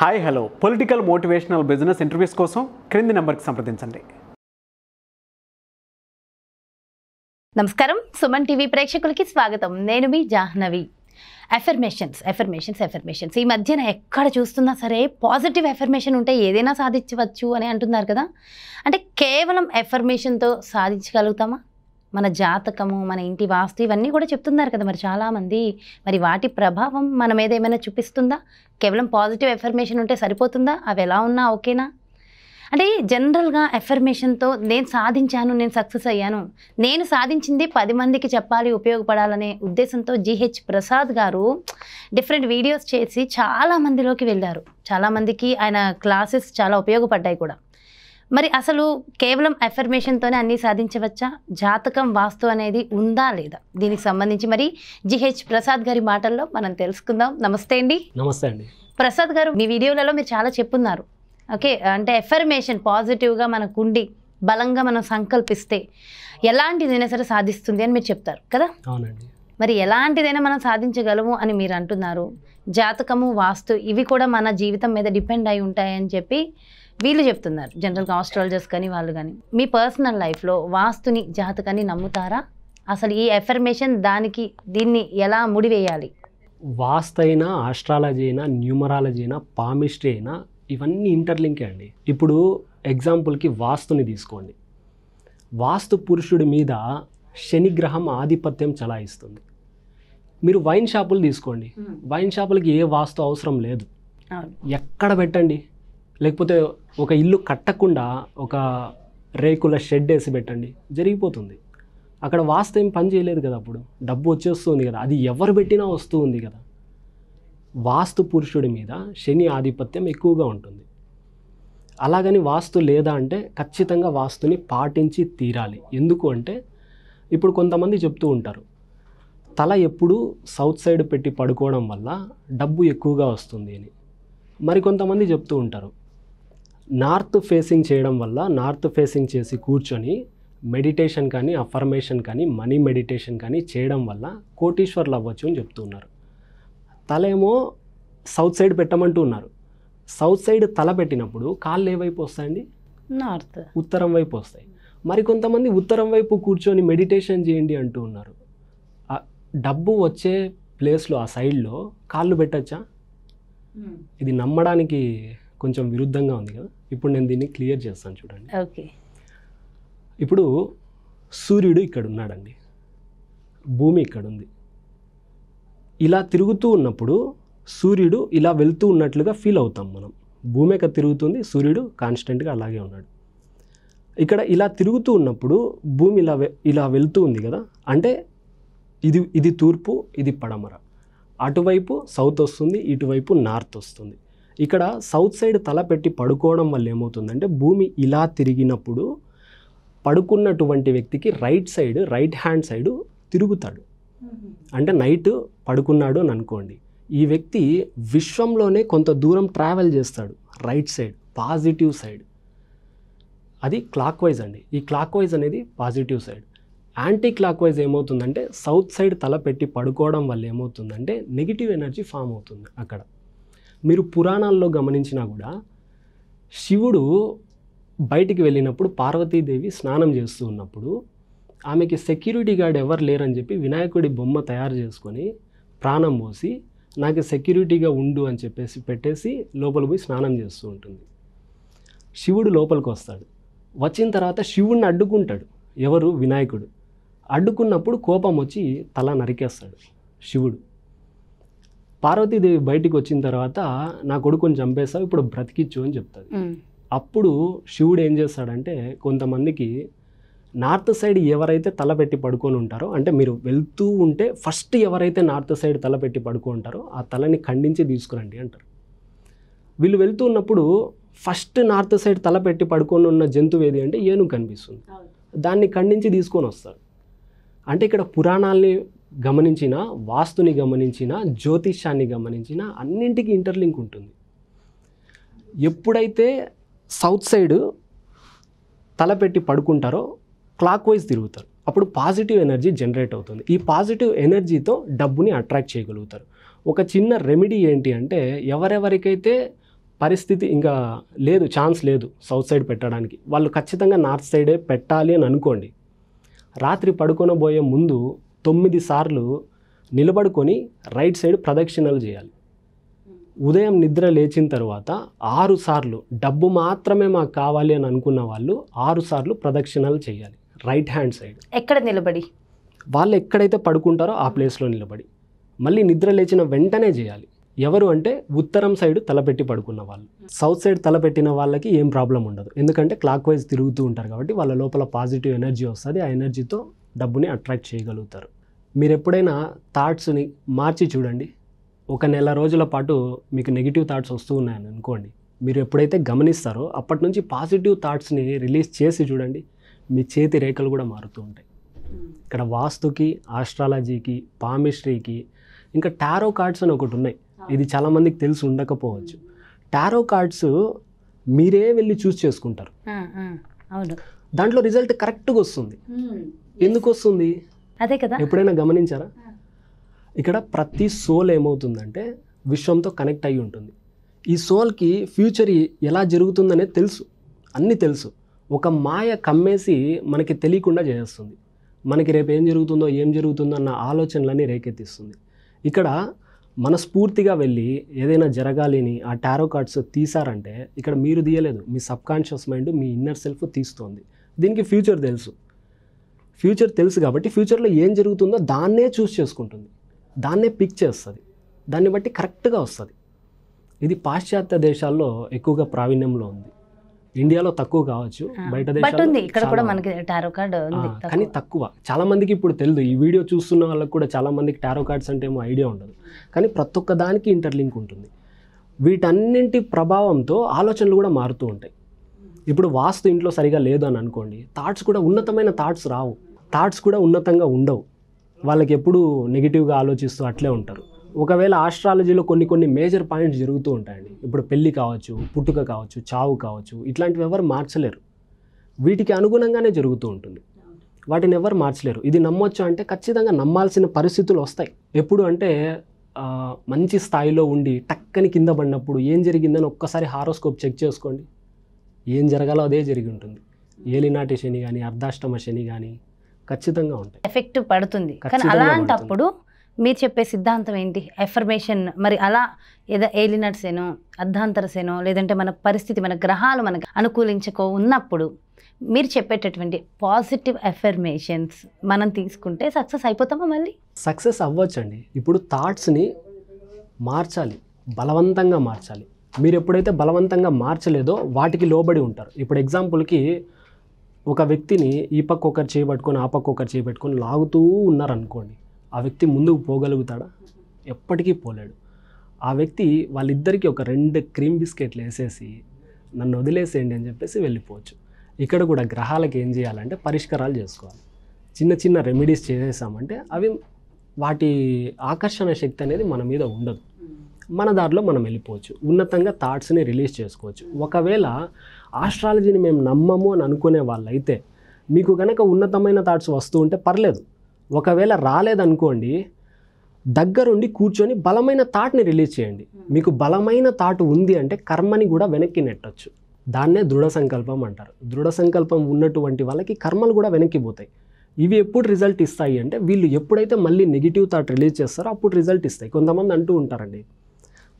Hi hello political motivational business interviews కోసం క్రింది నెంబర్కి సంప్రదించండి నమస్కారం సుమన్ టీవీ ప్రేక్షకులకి స్వాగతం నేను మీ జాహ్నవి ఎఫర్మేషన్స్ ఎఫర్మేషన్స్ ఎఫర్మేషన్స్ ఈ మధ్యన ఎక్కడ చూస్తున్నా సరే పాజిటివ్ ఎఫర్మేషన్ ఉంటే ఏదైనా సాధించవచ్చు అని అంటున్నారు కదా అంటే కేవలం ఎఫర్మేషన్తో సాధించగలుగుతామా మన జాతకము మన ఇంటి వాస్తు ఇవన్నీ కూడా చెప్తున్నారు కదా మరి చాలామంది మరి వాటి ప్రభావం మన మీద ఏమైనా చూపిస్తుందా కేవలం పాజిటివ్ ఎఫర్మేషన్ ఉంటే సరిపోతుందా అవి ఎలా ఉన్నా ఓకేనా అంటే జనరల్గా ఎఫర్మేషన్తో నేను సాధించాను నేను సక్సెస్ అయ్యాను నేను సాధించింది పది మందికి చెప్పాలి ఉపయోగపడాలనే ఉద్దేశంతో జిహెచ్ ప్రసాద్ గారు డిఫరెంట్ వీడియోస్ చేసి చాలామందిలోకి వెళ్ళారు చాలామందికి ఆయన క్లాసెస్ చాలా ఉపయోగపడ్డాయి కూడా మరి అసలు కేవలం అఫర్మేషన్తోనే అన్నీ సాధించవచ్చా జాతకం వాస్తు అనేది ఉందా లేదా దీనికి సంబంధించి మరి జిహెచ్ ప్రసాద్ గారి మాటల్లో మనం తెలుసుకుందాం నమస్తే అండి నమస్తే అండి ప్రసాద్ గారు మీ వీడియోలలో మీరు చాలా చెప్పున్నారు ఓకే అంటే ఎఫర్మేషన్ పాజిటివ్గా మనకు ఉండి బలంగా మనం సంకల్పిస్తే ఎలాంటిదైనా సరే సాధిస్తుంది అని మీరు చెప్తారు కదా అవునండి మరి ఎలాంటిదైనా మనం సాధించగలము అని మీరు అంటున్నారు జాతకము వాస్తు ఇవి కూడా మన జీవితం మీద డిపెండ్ అయి ఉంటాయని చెప్పి వీళ్ళు చెప్తున్నారు జనరల్గా ఆస్ట్రాలజర్స్ కానీ వాళ్ళు కానీ మీ పర్సనల్ లైఫ్లో వాస్తుని జాతకాన్ని నమ్ముతారా అసలు ఈ ఎఫర్మేషన్ దానికి దీన్ని ఎలా ముడివేయాలి వాస్తు అయినా ఆస్ట్రాలజీ అయినా న్యూమరాలజీ అయినా పామిస్ట్రీ అయినా ఇవన్నీ ఇంటర్లింకే అండి ఇప్పుడు ఎగ్జాంపుల్కి వాస్తుని తీసుకోండి వాస్తు పురుషుడి మీద శనిగ్రహం ఆధిపత్యం చలాయిస్తుంది మీరు వైన్ షాపులు తీసుకోండి వైన్ hmm. షాపులకి ఏ వాస్తు అవసరం లేదు ఎక్కడ పెట్టండి లేకపోతే ఒక ఇల్లు కట్టకుండా ఒక రేకుల షెడ్ వేసి పెట్టండి జరిగిపోతుంది అక్కడ వాస్తు ఏం పని చేయలేదు కదా అప్పుడు డబ్బు వచ్చేస్తుంది కదా అది ఎవరు పెట్టినా వస్తూ ఉంది కదా వాస్తు పురుషుడి మీద శని ఆధిపత్యం ఎక్కువగా ఉంటుంది అలాగని వాస్తు లేదా అంటే ఖచ్చితంగా వాస్తుని పాటించి తీరాలి ఎందుకు అంటే ఇప్పుడు కొంతమంది చెప్తూ ఉంటారు తల ఎప్పుడూ సౌత్ సైడ్ పెట్టి పడుకోవడం వల్ల డబ్బు ఎక్కువగా వస్తుంది అని మరికొంతమంది చెప్తూ ఉంటారు నార్త్ ఫేసింగ్ చేయడం వల్ల నార్త్ ఫేసింగ్ చేసి కూర్చొని మెడిటేషన్ కానీ అఫర్మేషన్ కానీ మనీ మెడిటేషన్ కానీ చేయడం వల్ల కోటీశ్వర్లు అవ్వచ్చు అని చెప్తున్నారు తలేమో సౌత్ సైడ్ పెట్టమంటూ ఉన్నారు సౌత్ సైడ్ తల పెట్టినప్పుడు కాళ్ళు ఏవైపు వస్తాయండి నార్త్ ఉత్తరం వైపు వస్తాయి మరికొంతమంది ఉత్తరం వైపు కూర్చొని మెడిటేషన్ చేయండి అంటూ ఉన్నారు డబ్బు వచ్చే ప్లేస్లో ఆ సైడ్లో కాళ్ళు పెట్టచ్చా ఇది నమ్మడానికి కొంచెం విరుద్ధంగా ఉంది కదా ఇప్పుడు నేను దీన్ని క్లియర్ చేస్తాను చూడండి ఓకే ఇప్పుడు సూర్యుడు ఇక్కడ ఉన్నాడండి భూమి ఇక్కడ ఉంది ఇలా తిరుగుతూ ఉన్నప్పుడు సూర్యుడు ఇలా వెళ్తూ ఉన్నట్లుగా ఫీల్ అవుతాం మనం భూమి భూమిక తిరుగుతుంది సూర్యుడు కాన్స్టెంట్గా అలాగే ఉన్నాడు ఇక్కడ ఇలా తిరుగుతూ ఉన్నప్పుడు భూమి ఇలా ఇలా వెళ్తూ ఉంది కదా అంటే ఇది ఇది తూర్పు ఇది పడమర అటువైపు సౌత్ వస్తుంది ఇటువైపు నార్త్ వస్తుంది ఇక్కడ సౌత్ సైడ్ తల పెట్టి పడుకోవడం వల్ల ఏమవుతుందంటే భూమి ఇలా తిరిగినప్పుడు పడుకున్నటువంటి వ్యక్తికి right side right hand side తిరుగుతాడు అంటే నైట్ పడుకున్నాడు అని అనుకోండి ఈ వ్యక్తి విశ్వంలోనే కొంత దూరం ట్రావెల్ చేస్తాడు రైట్ సైడ్ పాజిటివ్ సైడ్ అది క్లాక్ వైజ్ అండి ఈ క్లాక్ వైజ్ అనేది positive side anticlockwise ఏమవుతుందంటే సౌత్ సైడ్ తల పెట్టి పడుకోవడం వల్ల ఏమవుతుందంటే నెగిటివ్ ఎనర్జీ ఫామ్ అవుతుంది అక్కడ మీరు పురాణాల్లో గమనించినా కూడా శివుడు బయటికి వెళ్ళినప్పుడు పార్వతీదేవి స్నానం చేస్తూ ఉన్నప్పుడు ఆమెకి సెక్యూరిటీ గార్డ్ ఎవరు లేరని చెప్పి వినాయకుడి బొమ్మ తయారు చేసుకొని ప్రాణం పోసి నాకు సెక్యూరిటీగా ఉండు అని చెప్పేసి పెట్టేసి లోపల పోయి స్నానం చేస్తూ ఉంటుంది శివుడు లోపలికి వస్తాడు వచ్చిన తర్వాత శివుడిని అడ్డుకుంటాడు ఎవరు వినాయకుడు అడ్డుకున్నప్పుడు కోపం వచ్చి తల నరికేస్తాడు శివుడు పార్వతీదేవి బయటికి వచ్చిన తర్వాత నా కొడుకుని చంపేస్తావు ఇప్పుడు బ్రతికిచ్చు అని చెప్తుంది అప్పుడు శివుడు ఏం చేస్తాడంటే కొంతమందికి నార్త్ సైడ్ ఎవరైతే తలపెట్టి పడుకొని ఉంటారో అంటే మీరు వెళ్తూ ఉంటే ఫస్ట్ ఎవరైతే నార్త్ సైడ్ తల పెట్టి పడుకుంటారో ఆ తలని ఖండించి తీసుకురండి అంటారు వీళ్ళు వెళ్తూ ఉన్నప్పుడు ఫస్ట్ నార్త్ సైడ్ తల పెట్టి పడుకొని ఉన్న జంతువు ఏది అంటే ఏనుగు కనిపిస్తుంది దాన్ని ఖండించి తీసుకొని వస్తారు అంటే ఇక్కడ పురాణాల్ని గమనించిన వాస్తుని గమనించిన జ్యోతిష్యాన్ని గమనించిన అన్నింటికి ఇంటర్లింక్ ఉంటుంది ఎప్పుడైతే సౌత్ సైడ్ తలపెట్టి పడుకుంటారో క్లాక్ వైజ్ తిరుగుతారు అప్పుడు పాజిటివ్ ఎనర్జీ జనరేట్ అవుతుంది ఈ పాజిటివ్ ఎనర్జీతో డబ్బుని అట్రాక్ట్ చేయగలుగుతారు ఒక చిన్న రెమెడీ ఏంటి అంటే ఎవరెవరికైతే పరిస్థితి ఇంకా లేదు ఛాన్స్ లేదు సౌత్ సైడ్ పెట్టడానికి వాళ్ళు ఖచ్చితంగా నార్త్ సైడే పెట్టాలి అని అనుకోండి రాత్రి పడుకొనబోయే ముందు తొమ్మిది సార్లు నిలబడుకొని రైట్ సైడ్ ప్రదక్షిణలు చేయాలి ఉదయం నిద్ర లేచిన తర్వాత ఆరు సార్లు డబ్బు మాత్రమే మాకు కావాలి అని అనుకున్న వాళ్ళు ఆరు సార్లు ప్రదక్షిణలు చేయాలి రైట్ హ్యాండ్ సైడ్ ఎక్కడ నిలబడి వాళ్ళు ఎక్కడైతే పడుకుంటారో ఆ ప్లేస్లో నిలబడి మళ్ళీ నిద్ర లేచిన వెంటనే చేయాలి ఎవరు అంటే ఉత్తరం సైడ్ తలపెట్టి పడుకున్న వాళ్ళు సౌత్ సైడ్ తలపెట్టిన వాళ్ళకి ఏం ప్రాబ్లం ఉండదు ఎందుకంటే క్లాక్ వైజ్ తిరుగుతూ ఉంటారు కాబట్టి వాళ్ళ లోపల పాజిటివ్ ఎనర్జీ వస్తుంది ఆ ఎనర్జీతో డబ్బుని అట్రాక్ట్ చేయగలుగుతారు మీరు ఎప్పుడైనా థాట్స్ని మార్చి చూడండి ఒక నెల రోజుల పాటు మీకు నెగిటివ్ థాట్స్ వస్తూ ఉన్నాయని అనుకోండి మీరు ఎప్పుడైతే గమనిస్తారో అప్పటి నుంచి పాజిటివ్ థాట్స్ని రిలీజ్ చేసి చూడండి మీ చేతి రేఖలు కూడా మారుతూ ఉంటాయి ఇక్కడ వాస్తుకి ఆస్ట్రాలజీకి పామిస్ట్రీకి ఇంకా టారో కార్డ్స్ అని ఒకటి ఉన్నాయి ఇది చాలామందికి తెలిసి ఉండకపోవచ్చు టారో కార్డ్స్ మీరే వెళ్ళి చూస్ చేసుకుంటారు దాంట్లో రిజల్ట్ కరెక్ట్గా వస్తుంది ఎందుకు వస్తుంది అదే కదా ఎప్పుడైనా గమనించారా ఇక్కడ ప్రతి సోల్ ఏమవుతుందంటే విశ్వంతో కనెక్ట్ అయి ఉంటుంది ఈ సోల్కి ఫ్యూచర్ ఎలా జరుగుతుందనేది తెలుసు అన్నీ తెలుసు ఒక మాయ కమ్మేసి మనకి తెలియకుండా చేస్తుంది మనకి రేపు ఏం జరుగుతుందో ఏం జరుగుతుందో అన్న ఆలోచనలన్నీ రేకెత్తిస్తుంది ఇక్కడ మనస్ఫూర్తిగా వెళ్ళి ఏదైనా జరగాలని ఆ టారో కార్డ్స్ తీసారంటే ఇక్కడ మీరు తీయలేదు మీ సబ్కాన్షియస్ మైండ్ మీ ఇన్నర్ సెల్ఫ్ తీస్తోంది దీనికి ఫ్యూచర్ తెలుసు ఫ్యూచర్ తెలుసు కాబట్టి ఫ్యూచర్లో ఏం జరుగుతుందో దాన్నే చూస్ చేసుకుంటుంది దాన్నే పిక్ చేస్తుంది దాన్ని బట్టి కరెక్ట్గా వస్తుంది ఇది పాశ్చాత్య దేశాల్లో ఎక్కువగా ప్రావీణ్యంలో ఉంది ఇండియాలో తక్కువ కావచ్చు బయట కూడా కానీ తక్కువ చాలా మందికి ఇప్పుడు తెలియదు ఈ వీడియో చూస్తున్న వాళ్ళకి కూడా చాలా మందికి టారో కార్డ్స్ అంటే ఏమో ఐడియా ఉండదు కానీ ప్రతి ఒక్క దానికి ఇంటర్లింక్ ఉంటుంది వీటన్నింటి ప్రభావంతో ఆలోచనలు కూడా మారుతూ ఉంటాయి ఇప్పుడు వాస్తు ఇంట్లో సరిగా లేదు అని అనుకోండి థాట్స్ కూడా ఉన్నతమైన థాట్స్ రావు థాట్స్ కూడా ఉన్నతంగా ఉండవు వాళ్ళకి ఎప్పుడు నెగిటివ్గా ఆలోచిస్తూ అట్లే ఉంటారు ఒకవేళ ఆస్ట్రాలజీలో కొన్ని కొన్ని మేజర్ పాయింట్స్ జరుగుతూ ఉంటాయండి ఇప్పుడు పెళ్ళి కావచ్చు పుట్టుక కావచ్చు చావు కావచ్చు ఇట్లాంటివి ఎవరు మార్చలేరు వీటికి అనుగుణంగానే జరుగుతూ ఉంటుంది వాటిని ఎవరు మార్చలేరు ఇది నమ్మొచ్చు అంటే ఖచ్చితంగా నమ్మాల్సిన పరిస్థితులు వస్తాయి ఎప్పుడు అంటే మంచి స్థాయిలో ఉండి టక్కని కింద పడినప్పుడు ఏం జరిగిందని ఒక్కసారి హారోస్కోప్ చెక్ చేసుకోండి ఏం జరగాలో అదే జరిగి ఉంటుంది ఏలినాటి శని కానీ అర్ధాష్టమ శని కానీ ఖచ్చితంగా ఉంటాయి ఎఫెక్ట్ పడుతుంది కానీ అలాంటప్పుడు మీరు చెప్పే సిద్ధాంతం ఏంటి ఎఫర్మేషన్ మరి అలా ఏదో ఏలినట్సేనో అర్ధాంతరసేనో లేదంటే మన పరిస్థితి మన గ్రహాలు మనకు అనుకూలించకో ఉన్నప్పుడు మీరు చెప్పేటటువంటి పాజిటివ్ ఎఫర్మేషన్స్ మనం తీసుకుంటే సక్సెస్ అయిపోతామా మళ్ళీ సక్సెస్ అవ్వచ్చండి ఇప్పుడు థాట్స్ని మార్చాలి బలవంతంగా మార్చాలి మీరు ఎప్పుడైతే బలవంతంగా మార్చలేదో వాటికి లోబడి ఉంటారు ఇప్పుడు ఎగ్జాంపుల్కి ఒక వ్యక్తిని ఈ పక్క ఒకరు చేపట్టుకొని ఆ పక్క ఒకరు చేపట్టుకొని లాగుతూ ఉన్నారనుకోండి ఆ వ్యక్తి ముందుకు పోగలుగుతాడా ఎప్పటికీ పోలేడు ఆ వ్యక్తి వాళ్ళిద్దరికీ ఒక రెండు క్రీమ్ బిస్కెట్లు వేసేసి నన్ను వదిలేసేయండి అని చెప్పేసి వెళ్ళిపోవచ్చు ఇక్కడ కూడా గ్రహాలకు ఏం చేయాలంటే పరిష్కారాలు చేసుకోవాలి చిన్న చిన్న రెమెడీస్ చేసేసామంటే అవి వాటి ఆకర్షణ శక్తి అనేది మన మీద ఉండదు మన దారిలో మనం వెళ్ళిపోవచ్చు ఉన్నతంగా థాట్స్ని రిలీజ్ చేసుకోవచ్చు ఒకవేళ ఆస్ట్రాలజీని మేము నమ్మము అని అనుకునే వాళ్ళైతే మీకు కనుక ఉన్నతమైన థాట్స్ వస్తూ ఉంటే పర్లేదు ఒకవేళ రాలేదనుకోండి దగ్గరుండి కూర్చొని బలమైన థాట్ని రిలీజ్ చేయండి hmm. మీకు బలమైన థాట్ ఉంది అంటే కర్మని కూడా వెనక్కి నెట్టచ్చు దాన్నే దృఢ సంకల్పం అంటారు దృఢ సంకల్పం ఉన్నటువంటి వాళ్ళకి కర్మలు కూడా వెనక్కి పోతాయి ఇవి ఎప్పుడు రిజల్ట్ ఇస్తాయి అంటే వీళ్ళు ఎప్పుడైతే మళ్ళీ నెగిటివ్ థాట్ రిలీజ్ చేస్తారో అప్పుడు రిజల్ట్ ఇస్తాయి కొంతమంది అంటూ ఉంటారండి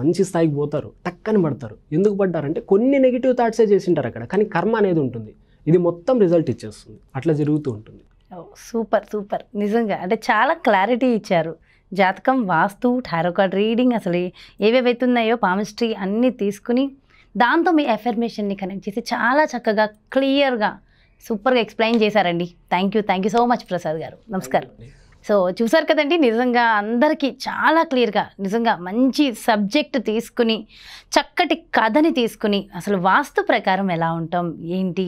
మంచి స్థాయికి పోతారు టక్కని పడతారు ఎందుకు పడ్డారంటే కొన్ని నెగిటివ్ థాట్సే చేసింటారు అక్కడ కానీ కర్మ అనేది ఉంటుంది ఇది మొత్తం రిజల్ట్ ఇచ్చేస్తుంది అట్లా జరుగుతూ ఉంటుంది సూపర్ సూపర్ నిజంగా అంటే చాలా క్లారిటీ ఇచ్చారు జాతకం వాస్తు టారోకార్డ్ రీడింగ్ అసలు ఏవేవైతున్నాయో పామిస్ట్రీ అన్నీ తీసుకుని దాంతో మీ ఎఫర్మేషన్ని కనెక్ట్ చేసి చాలా చక్కగా క్లియర్గా సూపర్గా ఎక్స్ప్లెయిన్ చేశారండి thank you thank you so much Prasad గారు నమస్కారం సో చూసారు కదండి నిజంగా అందరికీ చాలా క్లియర్గా నిజంగా మంచి సబ్జెక్ట్ తీసుకుని చక్కటి కథని తీసుకుని అసలు వాస్తు ప్రకారం ఎలా ఉంటాం ఏంటి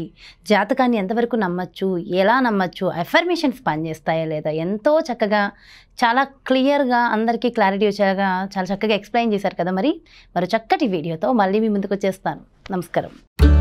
జాతకాన్ని ఎంతవరకు నమ్మచ్చు ఎలా నమ్మచ్చు ఎఫర్మేషన్స్ పనిచేస్తాయా లేదా ఎంతో చక్కగా చాలా క్లియర్గా అందరికీ క్లారిటీ వచ్చేలాగా చాలా చక్కగా ఎక్స్ప్లెయిన్ చేశారు కదా మరి మరో చక్కటి వీడియోతో మళ్ళీ మీ ముందుకు వచ్చేస్తాను నమస్కారం